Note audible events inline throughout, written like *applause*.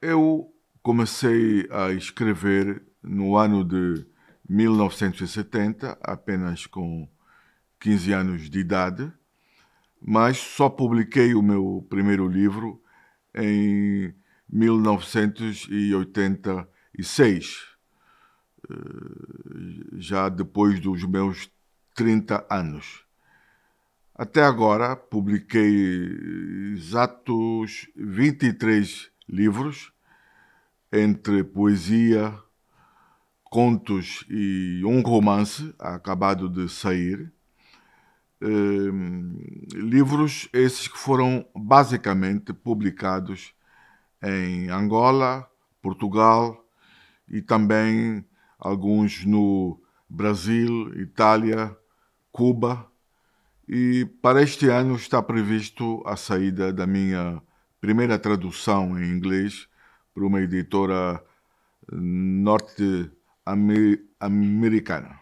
Eu comecei a escrever no ano de 1970, apenas com 15 anos de idade, mas só publiquei o meu primeiro livro em 1986, eh, já depois dos meus 30 anos. Até agora, publiquei exatos 23 livros livros, entre poesia, contos e um romance acabado de sair. Ehm, livros esses que foram basicamente publicados em Angola, Portugal e também alguns no Brasil, Itália, Cuba. E para este ano está previsto a saída da minha primeira tradução em inglês por uma editora norte-americana.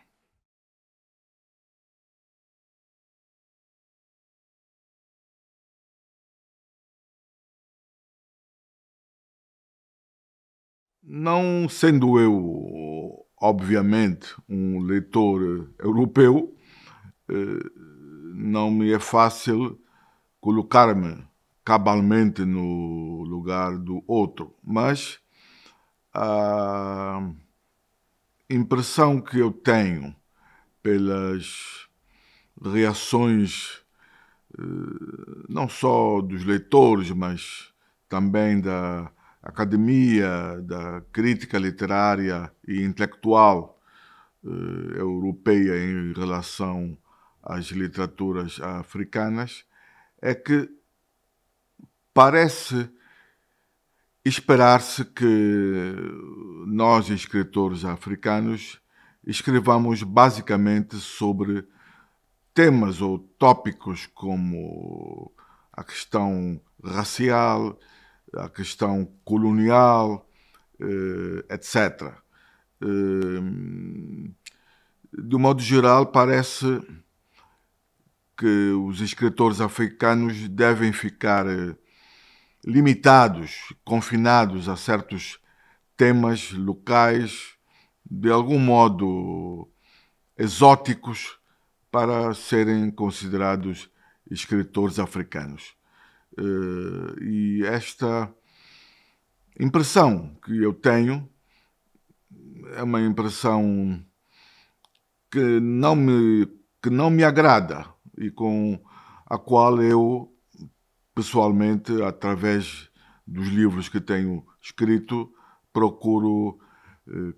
Não sendo eu, obviamente, um leitor europeu, eh, não me é fácil colocar-me cabalmente no lugar do outro, mas a impressão que eu tenho pelas reações eh, não só dos leitores, mas também da academia, da crítica literária e intelectual eh, europeia em relação às literaturas africanas, é que parece esperar-se que nós, escritores africanos, escrevamos basicamente sobre temas ou tópicos como a questão racial, a questão colonial, eh, etc. Eh, de modo geral, parece que os escritores africanos devem ficar eh, limitados, confinados a certos temas locais, de algum modo exóticos, para serem considerados escritores africanos. Eh, e esta impressão que eu tenho é uma impressão que não me, que não me agrada e com a qual eu pessoalmente, através dos livros que tenho escrito, procuro eh,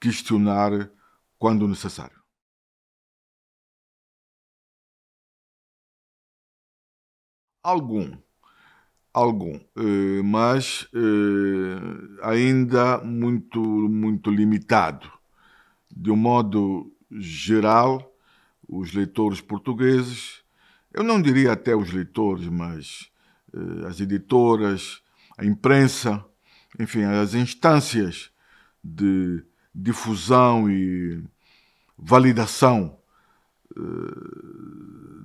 questionar quando necessário. Algum, algum, eh, mas eh, ainda muito, muito limitado. De um modo geral, os leitores portugueses, eu não diria até os leitores, mas eh, as editoras, a imprensa, enfim, as instâncias de difusão e validação eh,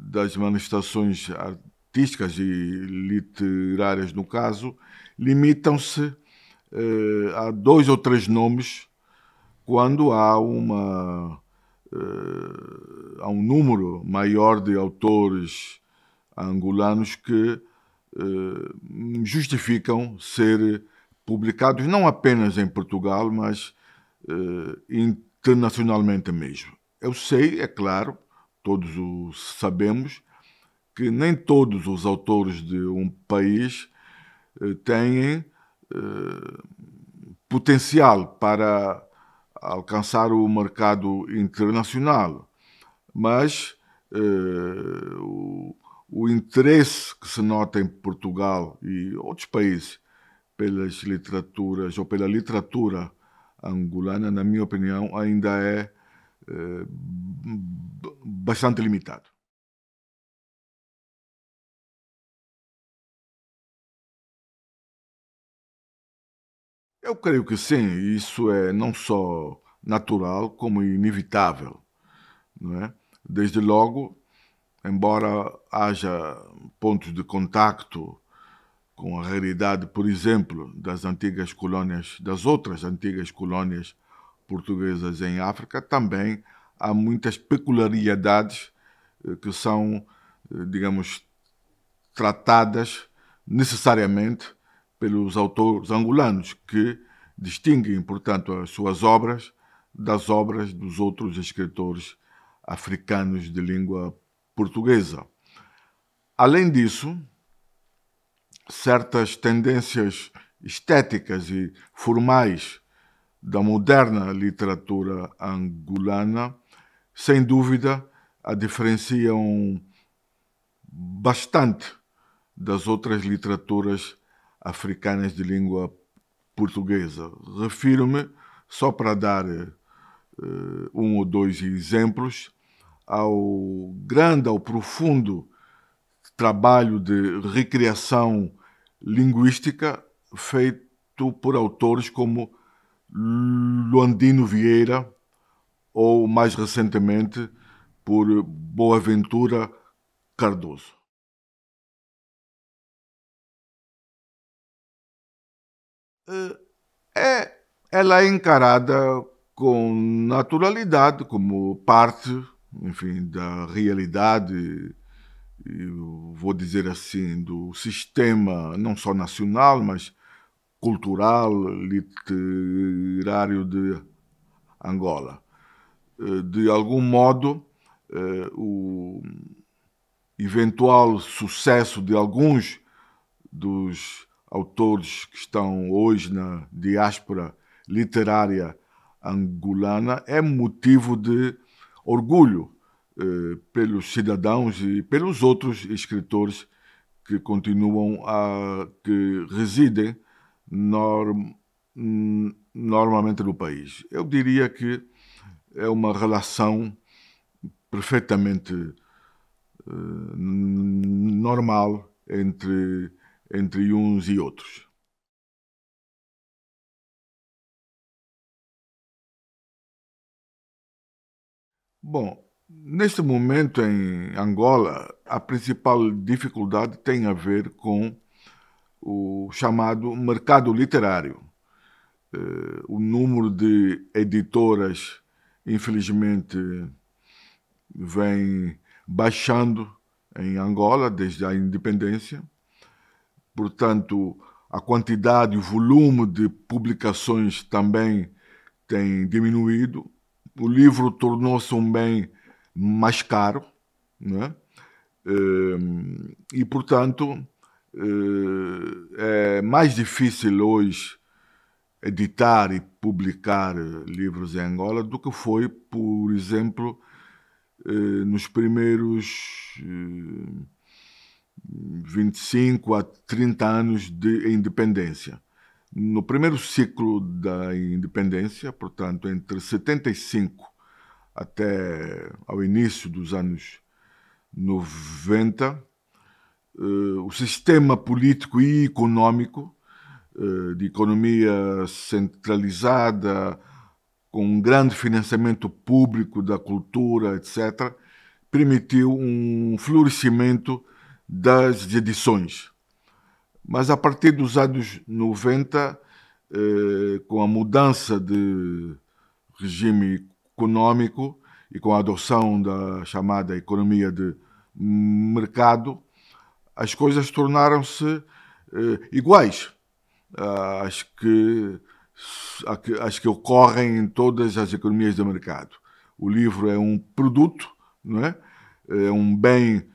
das manifestações artísticas e literárias, no caso, limitam-se eh, a dois ou três nomes quando há uma há um número maior de autores angolanos que eh, justificam ser publicados não apenas em Portugal, mas eh, internacionalmente mesmo. Eu sei, é claro, todos o sabemos, que nem todos os autores de um país eh, têm potencial para alcançar o mercado internacional, mas o, o interesse que se nota em Portugal e outros países pelas literaturas ou pela literatura angolana, na minha opinião, ainda é eh, bastante limitado. Eu creio que sim, isso é não só natural como inevitável, não é? Desde logo embora haja pontos de contacto com a realidade, por exemplo, das antigas colônias, das outras antigas colônias portuguesas em África, também há muitas peculiaridades eh, que são, eh, digamos, tratadas necessariamente pelos autores angolanos, que distinguem, portanto, as suas obras das obras dos outros escritores africanos de língua portuguesa. Além disso, certas tendências estéticas e formais da moderna literatura angolana, sem dúvida, a diferenciam bastante das outras literaturas africanas de língua portuguesa. Refiro-me, só para dar uh, um ou dois exemplos, ao grande, ao profundo trabalho de recriação linguística feito por autores como Luandino Vieira ou, mais recentemente, por Boaventura Cardoso. É, ela é encarada com naturalidade como parte enfim, da realidade, vou dizer assim, do sistema, não só nacional, mas cultural, literário de Angola. Eh, de algum modo, eh, o eventual sucesso de alguns dos autores que estão hoje na diáspora literária angolana é motivo de orgulho eh, pelos cidadãos e pelos outros escritores que continuam a que residem norm, hum, normalmente no país. Eu diria que é uma relação perfeitamente eh, normal entre entre uns e outros. Bom, neste momento em Angola, a principal dificuldade tem a ver com o chamado mercado literário. Eh, o número de editoras, infelizmente, vem baixando em Angola desde a independência. Portanto, a quantidade, o volume de publicações também tem diminuído o livro tornou-se um bem mais caro, né? e portanto eh, é mais difícil hoje editar e publicar livros em Angola do que foi, por exemplo, eh, nos primeiros 25 eh, a 30 anos de independência. No primeiro ciclo da independência, portanto, entre 75 até ao início dos anos 90, eh, o sistema político e econômico eh, de economia centralizada, com um grande financiamento público da cultura, etc., permitiu um florescimento das edições. Mas a partir dos anos 90, eh, com a mudança de regime econômico e com a adoção da chamada economia de mercado, as coisas tornaram-se eh, iguais às que, às que ocorrem em todas as economias de mercado. O livro é um produto, não é? é um bem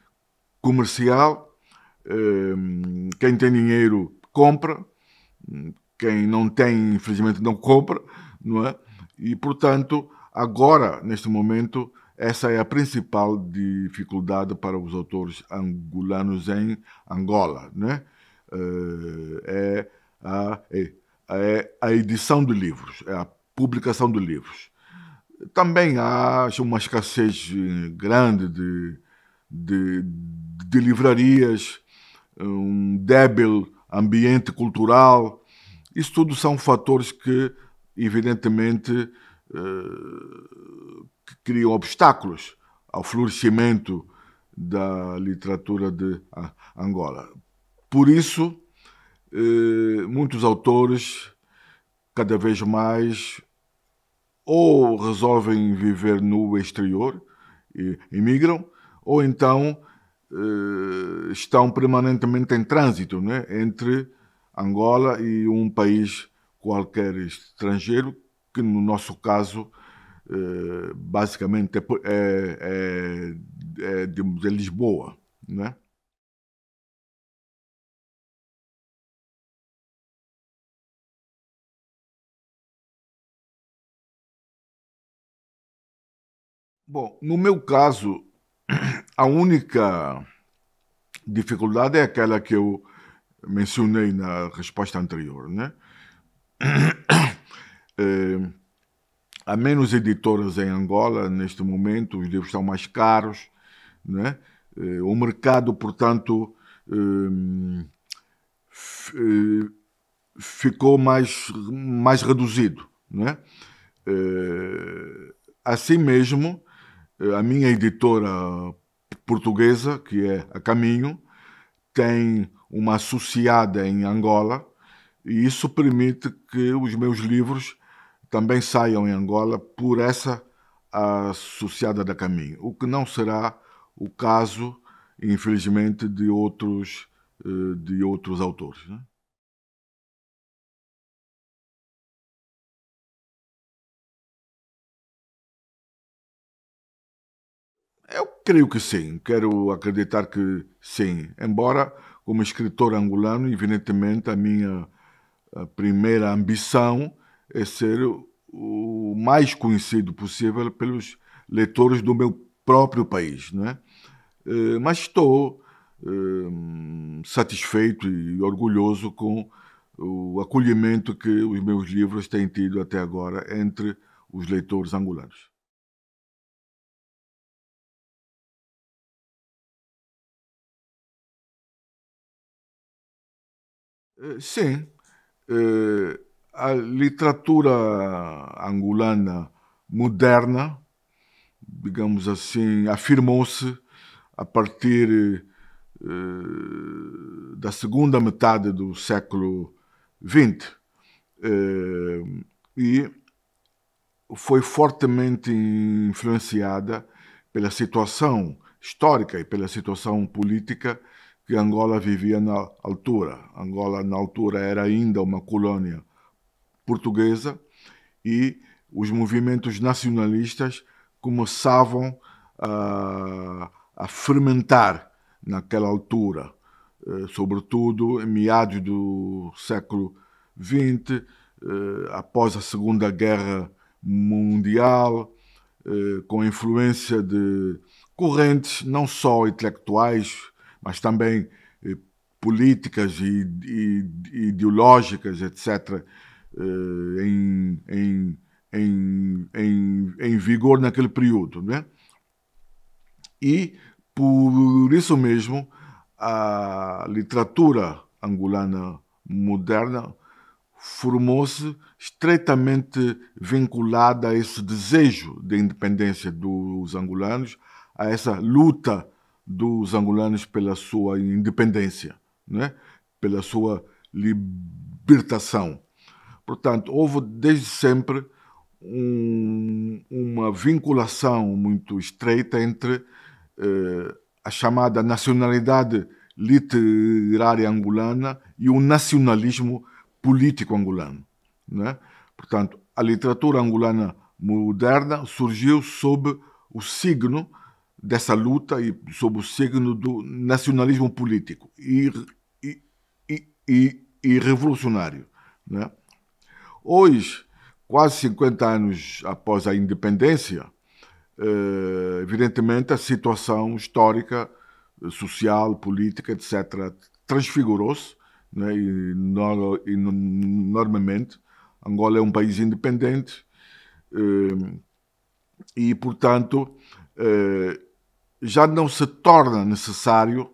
comercial quem tem dinheiro compra, quem não tem, infelizmente, não compra, não é? E, portanto, agora, neste momento, essa é a principal dificuldade para os autores angolanos em Angola, né? Ah, é a, é, é a edição de livros, é a publicação de livros. Também há uma escassez eh, grande de, de, de livrarias, um débil ambiente cultural. Isso tudo são fatores que, evidentemente, que eh, criam obstáculos ao florescimento da literatura de Angola. Por isso, eh, muitos autores, cada vez mais, ou resolvem viver no exterior e emigram, ou então eh, estão permanentemente em trânsito né, entre Angola e um país qualquer estrangeiro, que no nosso caso eh, basicamente é, é, é, é, de, de é Lisboa. Né? Bom, no meu caso, a única dificuldade é aquela que eu mencionei na resposta anterior, né? É, *coughs* há menos editoras em Angola neste momento, os livros estão mais caros, né? Eh, o mercado, portanto, eh, ficou mais, mais reduzido, né? assim mesmo, a minha editora portuguesa, que é a caminho, tem uma associada em Angola, e isso permite que os meus livros também saiam em Angola por essa associada da caminho, o que não será o caso, infelizmente, de outros, eh, de outros autores. Né? Eu creio que sim, quero acreditar que sim. Embora, como escritor angolano, evidentemente a minha a primeira ambição é ser o mais conhecido possível pelos leitores do meu próprio país, não é? Eh, mas estou eh, satisfeito e orgulhoso com o acolhimento que os meus livros têm tido até agora entre os leitores angolanos. Eh, Sim. Eh, a literatura angolana moderna, digamos assim, afirmou-se a partir eh, da segunda metade do século XX e foi fortemente influenciada pela situação histórica e pela situação política que Angola vivia na altura. Angola, na altura, era ainda uma colônia portuguesa e os movimentos nacionalistas começavam a, ah, a fermentar naquela altura, eh, sobretudo em meados do século XX, eh, após a Segunda Guerra Mundial, eh, com a influência de correntes não só intelectuais, mas também eh, políticas e, e, ideológicas, etc., eh, em, em, em, em, em vigor naquele período. Né? E, por isso mesmo, a literatura angolana moderna formou-se estreitamente vinculada a esse desejo de independência dos angolanos, a essa luta dos angolanos pela sua independência, né? pela sua libertação. Portanto, houve desde sempre um, uma vinculação muito estreita entre eh, a chamada nacionalidade literária angolana e o nacionalismo político angolano. Né? Portanto, a literatura angolana moderna surgiu sob o signo dessa luta e sob o signo do nacionalismo político e, e, e, e, e revolucionário. Né? Hoje, quase 50 anos após a independência, eh, evidentemente a situação histórica, social, política, etc., transfigurou-se né? enormemente. Angola é um país independente eh, e, portanto, eh, já não se torna necessário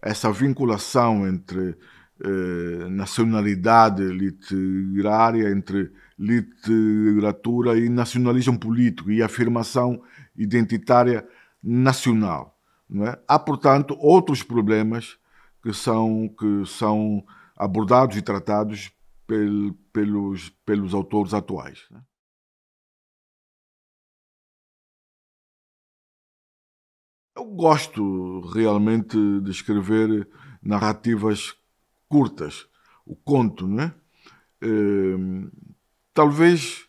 essa vinculação entre eh, nacionalidade literária, entre literatura e nacionalismo político e afirmação identitária nacional. É? Há, portanto, outros problemas que são, que são abordados e tratados pel, pelos, pelos autores atuais. Né? Eu gosto realmente de escrever narrativas curtas, o conto, né? é? Ehm, talvez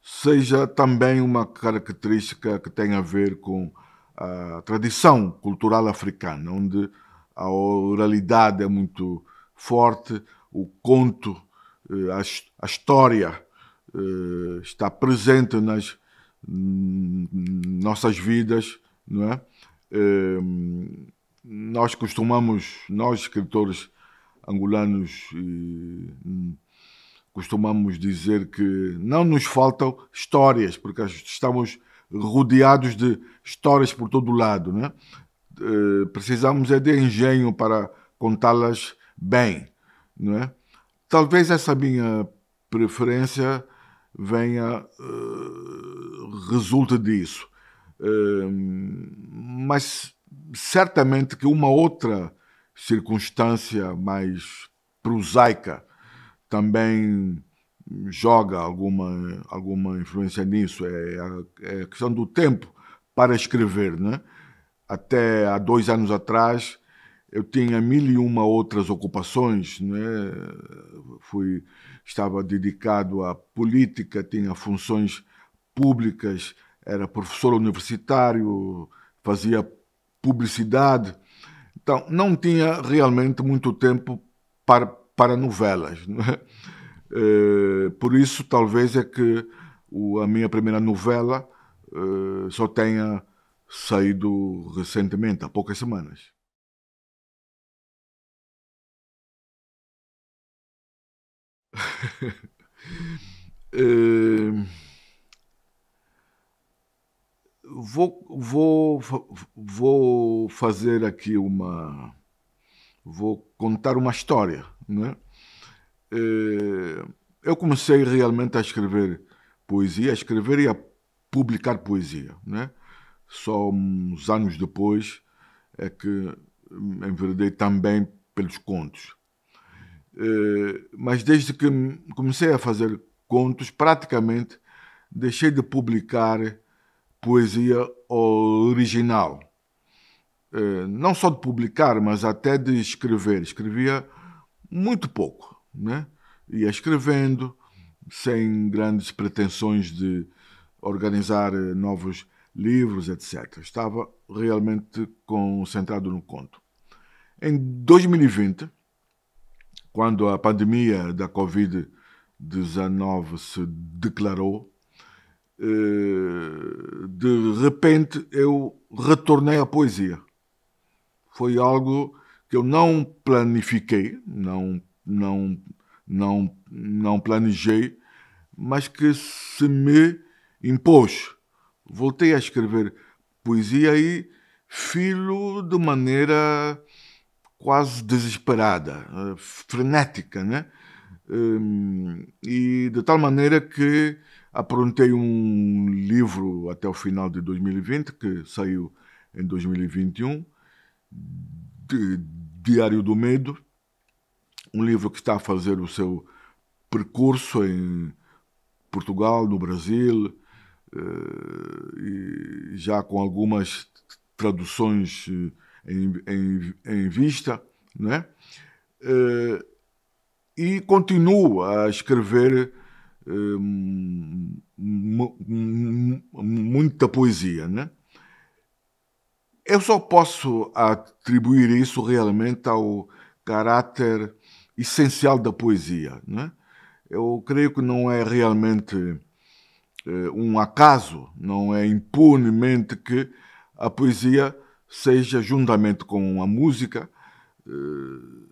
seja também uma característica que tem a ver com a tradição cultural africana, onde a oralidade é muito forte, o conto, eh, a história eh, está presente nas nossas vidas não é? Ehm, nós costumamos, nós escritores angolanos, hum, costumamos dizer que não nos faltam histórias, porque estamos rodeados de histórias por todo lado, né? precisamos é de engenho para contá-las bem, não é? Talvez essa minha preferência venha uh, eh, resulte disso. Hum, mas certamente que uma outra circunstância mais prosaica também joga alguma, alguma influência nisso. É a, é a questão do tempo para escrever. Né? Até há dois anos atrás, eu tinha mil e uma outras ocupações, né? Fui, estava dedicado à política, tinha funções públicas, era professor universitário, fazia publicidade. Então, não tinha realmente muito tempo para, para novelas. É, eh, por isso, talvez, é que o, a minha primeira novela é, só tenha saído recentemente, há poucas semanas. *laughs* Eh, vou, vou, vou fazer aqui uma. Vou contar uma história. Né? Eu comecei realmente a escrever poesia, a escrever e a publicar poesia. Né? Só uns anos depois é que enverdei também pelos contos. Eh, mas desde que comecei a fazer contos, praticamente deixei de publicar poesia original. É, não só de publicar, mas até de escrever. Escrevia muito pouco, né? Ia escrevendo, sem grandes pretensões de organizar eh, novos livros, etc. Estava realmente concentrado no conto. Em 2020, quando a pandemia da Covid-19 se declarou, eh, de repente eu retornei à poesia. Foi algo que eu não planifiquei, não, não, não, não planejei, mas que se me impôs. Voltei a escrever poesia e filo de maneira quase desesperada, eh, frenética, né? Ehm, e de tal maneira que Aprontei um livro até o final de 2020, que saiu em 2021, Diário do Medo, um livro que está a fazer o seu percurso em Portugal, no Brasil, eh, e já com algumas traduções eh, em, em, em vista, né? Eh, e continuo a escrever Hum, muita poesia, né? Eu só posso atribuir isso realmente ao caráter essencial da poesia, né? Eu creio que não é realmente eh, um acaso, não é impunemente que a poesia seja, juntamente com a música, eh,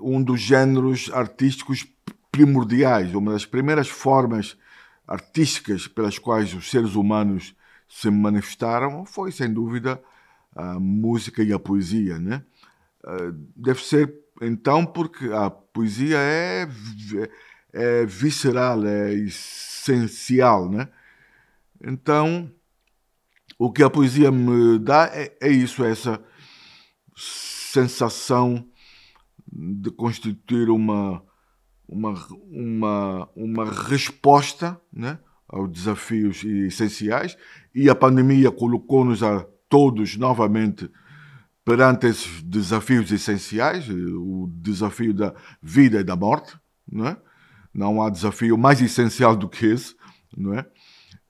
um dos gêneros artísticos primordiais, uma das primeiras formas artísticas pelas quais os seres humanos se manifestaram foi, sem dúvida, a música e a poesia. Né? Ah, deve ser, então, porque a poesia é, é visceral, é essencial. Né? Então, o que a poesia me dá é, é isso, é essa sensação de constituir uma uma, uma, uma resposta né, aos desafios essenciais e a pandemia colocou-nos a todos novamente perante esses desafios essenciais, o desafio da vida e da morte, não é? Não há desafio mais essencial do que esse, não é?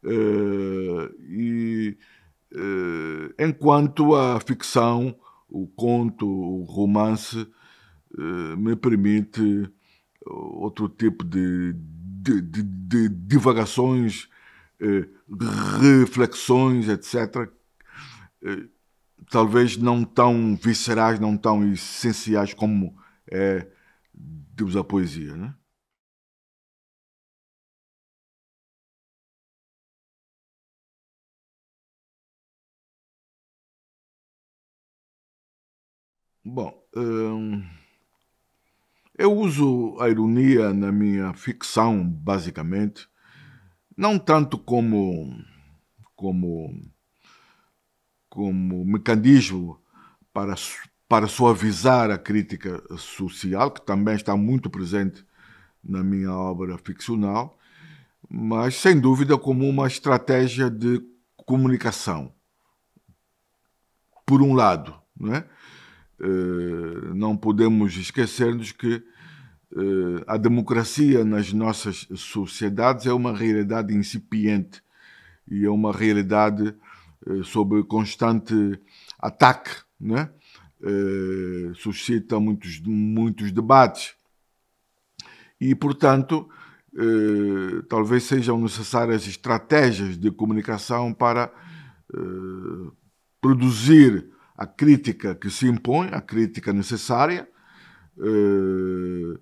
Eh, e eh, enquanto a ficção, o conto, o romance eh, me permite outro tipo de, de, de, de divagações, eh, reflexões, etc., eh, talvez não tão viscerais, não tão essenciais como é, digamos, a poesia, né? Bom, hum... Eu uso a ironia na minha ficção, basicamente, não tanto como como como mecanismo para para suavizar a crítica social, que também está muito presente na minha obra ficcional, mas sem dúvida como uma estratégia de comunicação. Por um lado, não é? Eh, não podemos esquecer-nos que eh, a democracia nas nossas sociedades é uma realidade incipiente e é uma realidade eh, sob constante ataque, né? suscita muitos, muitos debates. E, portanto, talvez sejam necessárias estratégias de comunicação para produzir a crítica que se impõe, a crítica necessária, eh,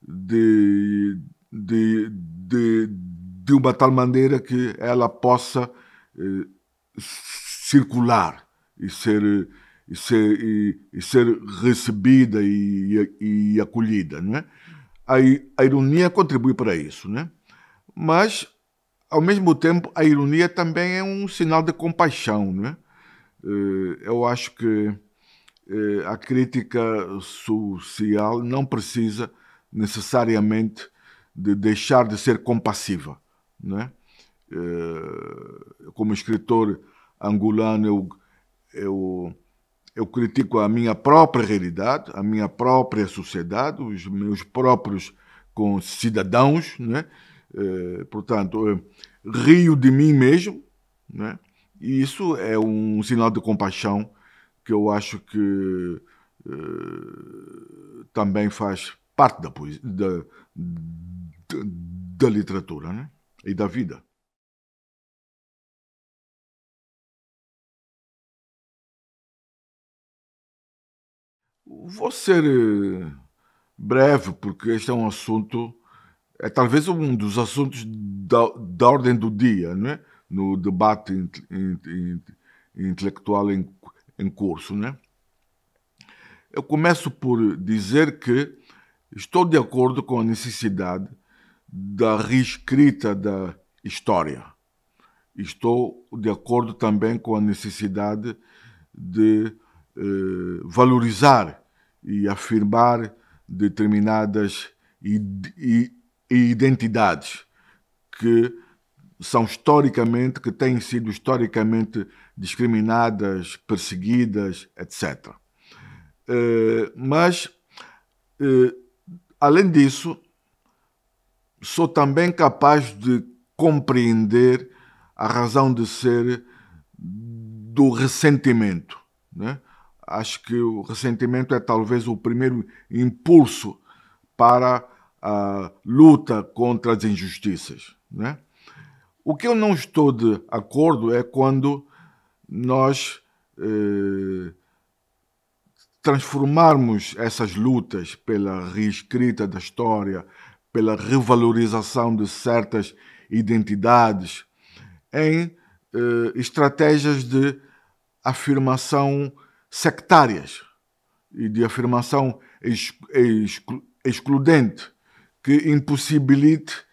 de, de, de, de uma tal maneira que ela possa eh, circular e ser, e ser, e, e ser recebida e, e, acolhida. Não é? a, a ironia contribui para isso. né Mas, ao mesmo tempo, a ironia também é um sinal de compaixão. Não é? Eh, eu acho que eh, a crítica social não precisa necessariamente de deixar de ser compassiva. Né? Eh, como escritor angolano, eu, eu, eu critico a minha própria realidade, a minha própria sociedade, os meus próprios cidadãos. Né? Portanto, rio de mim mesmo, né? E isso é um sinal de compaixão que eu acho que uh, também faz parte da, poesia, da, da, da literatura né? e da vida. Vou ser eh, breve, porque este é um assunto, é talvez um dos assuntos da, da ordem do dia, não é? no debate intelectual em, em curso. Né? Eu começo por dizer que estou de acordo com a necessidade da reescrita da história. Estou de acordo também com a necessidade de eh, valorizar e afirmar determinadas identidades que são historicamente, que têm sido historicamente discriminadas, perseguidas, etc. Eh, mas, eh, além disso, sou também capaz de compreender a razão de ser do ressentimento. Né? Acho que o ressentimento é talvez o primeiro impulso para a luta contra as injustiças. Né? O que eu não estou de acordo é quando nós eh, transformarmos essas lutas pela reescrita da história, pela revalorização de certas identidades, em eh, estratégias de afirmação sectárias e de afirmação excludente que impossibilite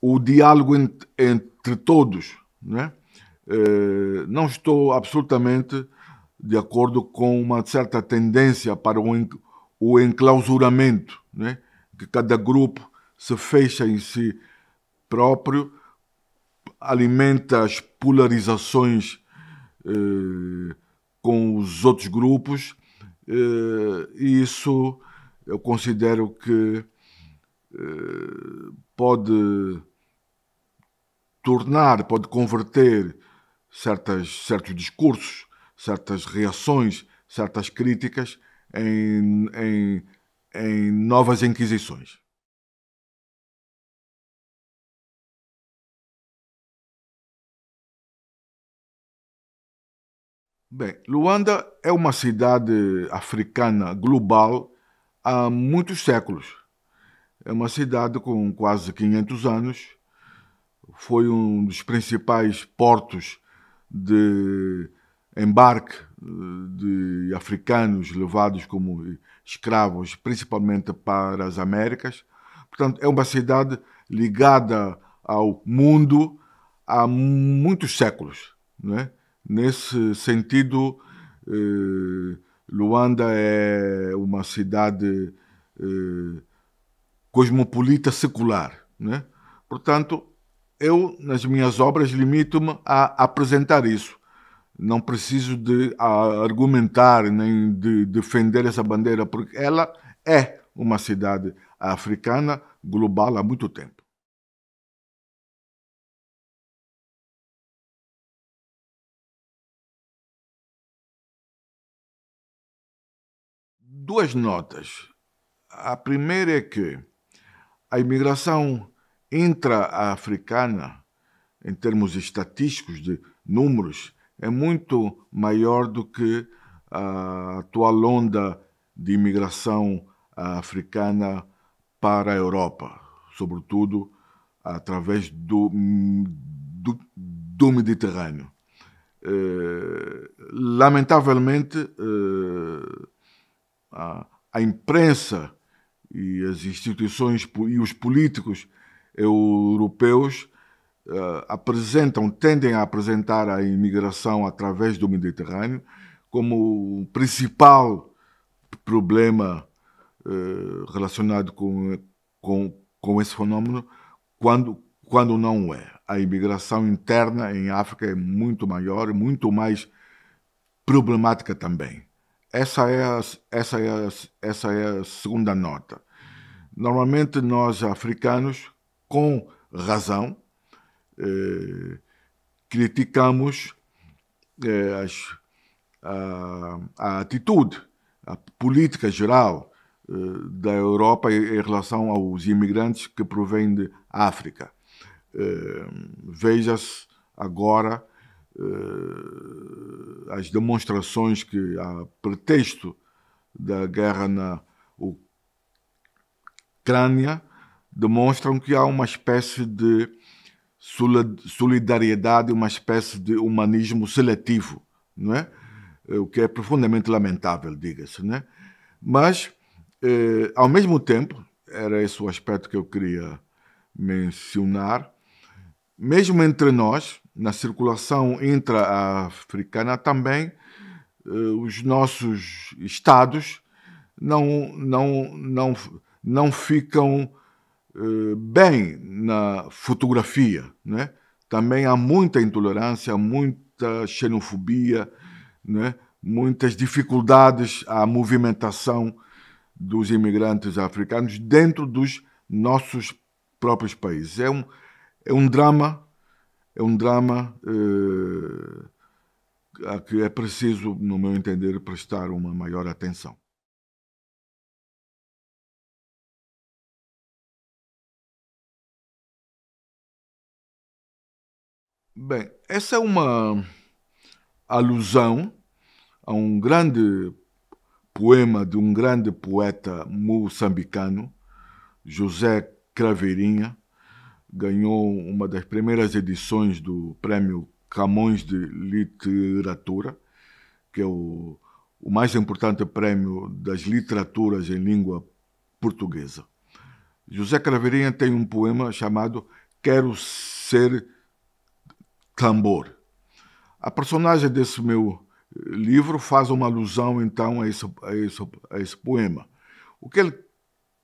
o diálogo entre, entre todos. Né? Eh, não estou absolutamente de acordo com uma certa tendência para o, o enclausuramento, né? que cada grupo se fecha em si próprio, alimenta as polarizações eh, com os outros grupos, eh, e isso eu considero que eh, pode tornar, pode converter certas, certos discursos, certas reações, certas críticas em, em, em novas inquisições. Bem, Luanda é uma cidade africana global há muitos séculos. É uma cidade com quase 500 anos foi um dos principais portos de embarque eh, de africanos levados como escravos, principalmente para as Américas. Portanto, é uma cidade ligada ao mundo há muitos séculos. Né? Nesse sentido, eh, Luanda é uma cidade eh, cosmopolita secular. Né? Portanto, eu, nas minhas obras, limito-me a apresentar isso. Não preciso de argumentar nem de defender essa bandeira, porque ela é uma cidade africana global há muito tempo. Duas notas. A primeira é que a imigração intra-africana, em termos estatísticos, de números, é muito maior do que a atual onda de imigração ah, africana para a Europa, sobretudo através do, do, do Mediterrâneo. Eh, lamentavelmente, eh, a, a imprensa e as instituições e os políticos europeus uh, apresentam, tendem a apresentar a imigração através do Mediterrâneo como o principal problema uh, relacionado com, com, com esse fenômeno, quando, quando não é. A imigração interna em África é muito maior, muito mais problemática também. Essa é a, essa é a, essa é a segunda nota. Normalmente nós africanos com razão, eh, criticamos eh, as, a, a, atitude, a política geral eh, da Europa em relação aos imigrantes que provêm de África. Eh, veja-se agora eh, as demonstrações que, a pretexto da guerra na Ucrânia, demonstram que há uma espécie de solidariedade, uma espécie de humanismo seletivo, não é? Eh, o que é profundamente lamentável, diga-se. Né? Mas, eh, ao mesmo tempo, era esse o aspecto que eu queria mencionar, mesmo entre nós, na circulação intra-africana também, eh, os nossos estados não, não, não, não ficam eh, bem na fotografia. Né? Também há muita intolerância, muita xenofobia, né? muitas dificuldades à movimentação dos imigrantes africanos dentro dos nossos próprios países. É um, é um drama, é um drama eh, a que é preciso, no meu entender, prestar uma maior atenção. Bem, essa é uma alusão a um grande poema de um grande poeta moçambicano, José Craveirinha, ganhou uma das primeiras edições do Prêmio Camões de Literatura, que é o, o mais importante prêmio das literaturas em língua portuguesa. José Craveirinha tem um poema chamado Quero Ser tambor. A personagem desse meu livro faz uma alusão, então, a esse, a esse, a esse poema. O que ele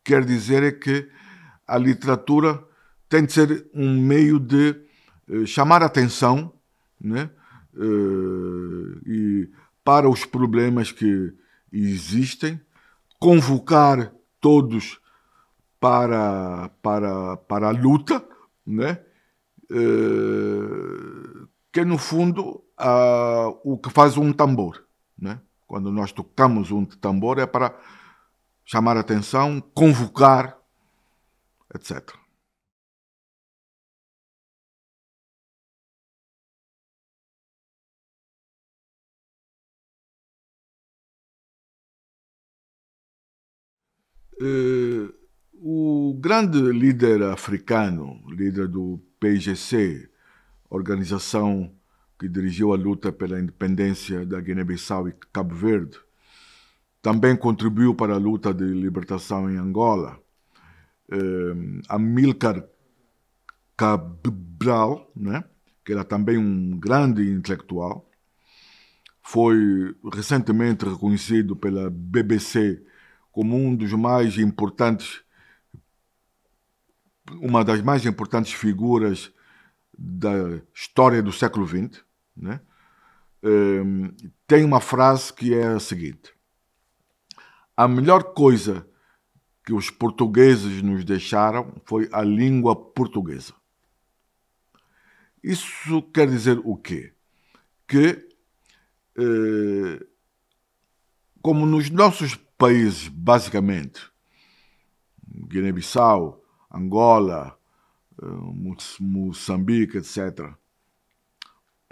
quer dizer é que a literatura tem de ser um meio de eh, chamar atenção né? Eh, e para os problemas que existem, convocar todos para, para, para a luta, né? Eh, que é, no fundo, uh, o que faz um tambor. Né? Quando nós tocamos um tambor é para chamar atenção, convocar, etc. Uh, eh, o grande líder africano, líder do PGC, organização que dirigiu a luta pela independência da Guiné-Bissau e Cabo Verde. Também contribuiu para a luta de libertação em Angola. Um, ehm, Amilcar Cabral, né, que era também um grande intelectual, foi recentemente reconhecido pela BBC como um dos mais importantes, uma das mais importantes figuras da história do século XX, né? um, tem uma frase que é a seguinte: A melhor coisa que os portugueses nos deixaram foi a língua portuguesa. Isso quer dizer o quê? Que, eh, como nos nossos países, basicamente, Guiné-Bissau, Angola, eh, Moçambique, etc.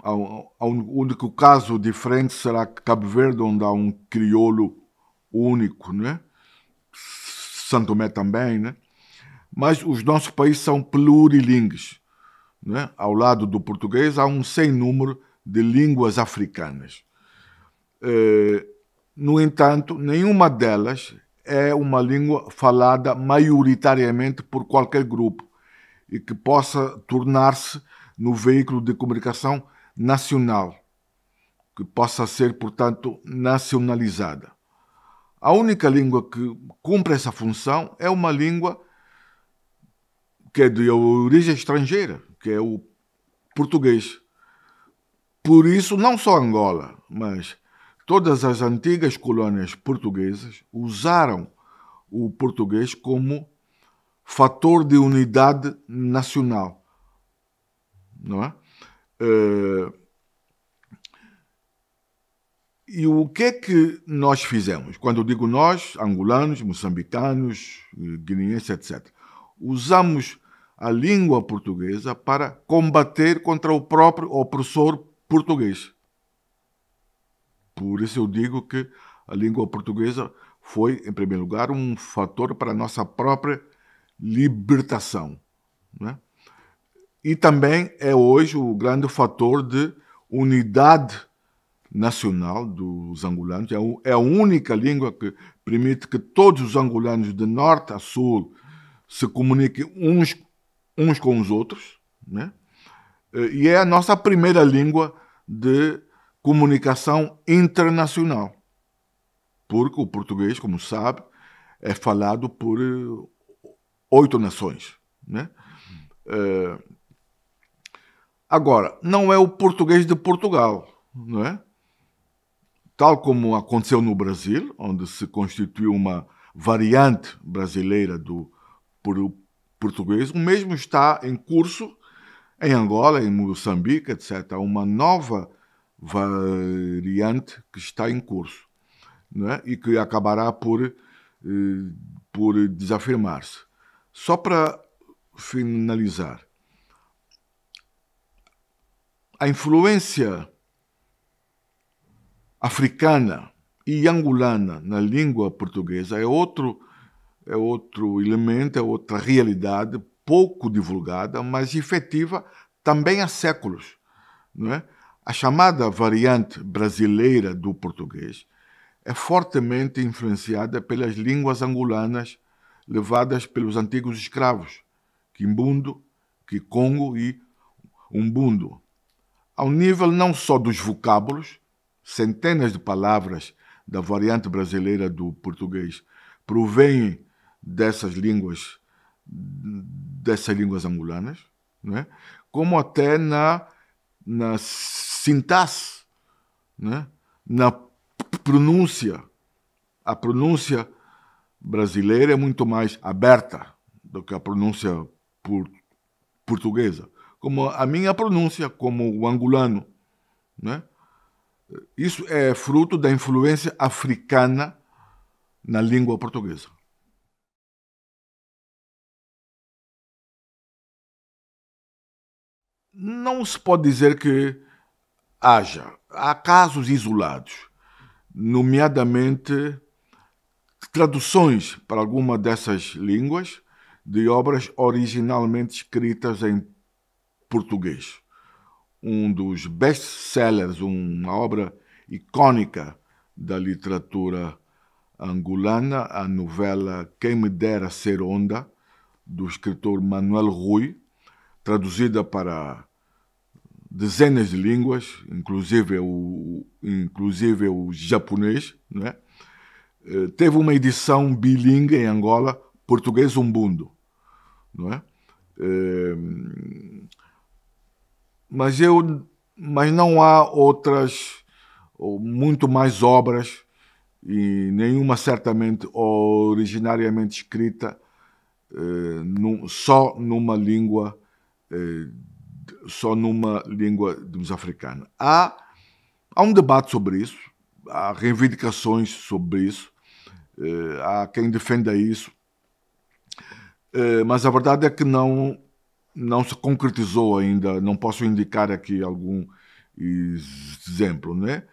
O único caso diferente será Cabo Verde, onde há um crioulo único, né? Santo Tomé também, né? Mas os nossos países são plurilingues. Né? Ao lado do português há um sem número de línguas africanas. Eh, no entanto, nenhuma delas é uma língua falada maioritariamente por qualquer grupo e que possa tornar-se no veículo de comunicação nacional, que possa ser, portanto, nacionalizada. A única língua que cumpre essa função é uma língua que é de origem estrangeira, que é o português. Por isso, não só Angola, mas todas as antigas colônias portuguesas usaram o português como fator de unidade nacional, não é? Eh, e o que é que nós fizemos? Quando eu digo nós, angolanos, moçambicanos, eh, guineenses, etc. Usamos a língua portuguesa para combater contra o próprio opressor português. Por isso eu digo que a língua portuguesa foi, em primeiro lugar, um fator para a nossa própria libertação. Né? E também é hoje o grande fator de unidade nacional dos angolanos. É, é a única língua que permite que todos os angolanos, de norte a sul, se comuniquem uns, uns com os outros. Né? E é a nossa primeira língua de comunicação internacional. Porque o português, como sabe, é falado por oito nações. Né? É, agora, não é o português de Portugal, não é? Tal como aconteceu no Brasil, onde se constituiu uma variante brasileira do português, o mesmo está em curso em Angola, em Moçambique, etc. Uma nova variante que está em curso né? e que acabará por, eh, por desafirmar-se. Só para finalizar, a influência africana e angolana na língua portuguesa é outro é outro elemento, é outra realidade pouco divulgada, mas efetiva também há séculos, não é? A chamada variante brasileira do português é fortemente influenciada pelas línguas angolanas levadas pelos antigos escravos, Kimbundo, Kikongo e Umbundo, ao nível não só dos vocábulos, centenas de palavras da variante brasileira do português provêm dessas línguas dessas línguas angolanas, né? como até na, na sintaxe, né? na pronúncia, a pronúncia brasileira é muito mais aberta do que a pronúncia por, portuguesa. Como a minha pronúncia, como o angolano. Né? Isso é fruto da influência africana na língua portuguesa. Não se pode dizer que haja. Há casos isolados, nomeadamente traduções para alguma dessas línguas de obras originalmente escritas em português. Um dos best-sellers, uma obra icônica da literatura angolana, a novela Quem Me Dera Ser Onda, do escritor Manuel Rui, traduzida para dezenas de línguas, inclusive o, inclusive o japonês, né? Eh, teve uma edição bilingue em Angola, português umbundo, não é? Eh, mas eu, mas não há outras muito mais obras e nenhuma certamente originariamente escrita eh, só numa língua só numa língua africana. Há, há um debate sobre isso, há reivindicações sobre isso, eh, há quem defenda isso, eh, mas a verdade é que não, não se concretizou ainda. Não posso indicar aqui algum exemplo, né?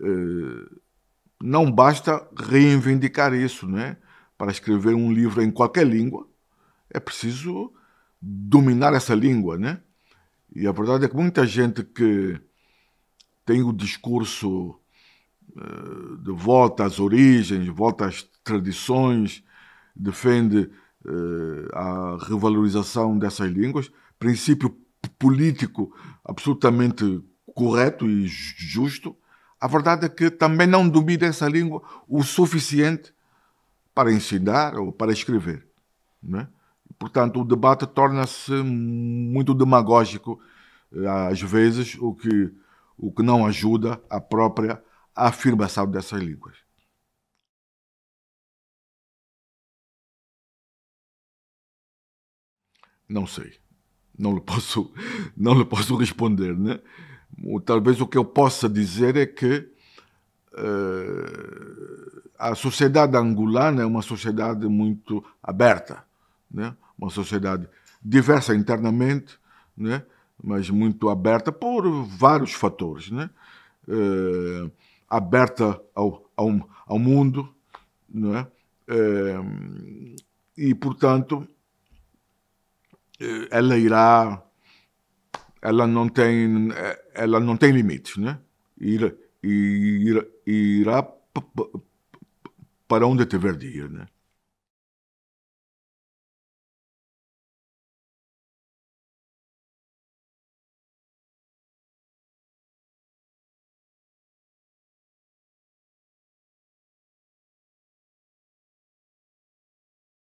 Eh, não basta reivindicar isso, né? Para escrever um livro em qualquer língua, é preciso dominar essa língua, né? E a verdade é que muita gente que tem o discurso eh, de volta às origens, volta às tradições, defende eh, a revalorização dessas línguas, princípio político absolutamente correto e justo. A verdade é que também não domina essa língua o suficiente para ensinar ou para escrever. Né? Portanto, o debate torna-se muito demagógico, eh, às vezes, o que, o que não ajuda a própria a afirmação dessas línguas. Não sei. Não lhe *laughs* posso, não lhe posso responder, né? Talvez o que eu possa dizer é que uh, a sociedade angolana é uma sociedade muito aberta, né? Uma sociedade diversa internamente, né? Mas muito aberta por vários fatores, né? Uh, aberta ao, ao, ao mundo, né? é, eh, e, portanto, eh, ela irá, ela não tem, eh, ela não tem limites, né? Ir, ir, irá para onde tiver de ir, né?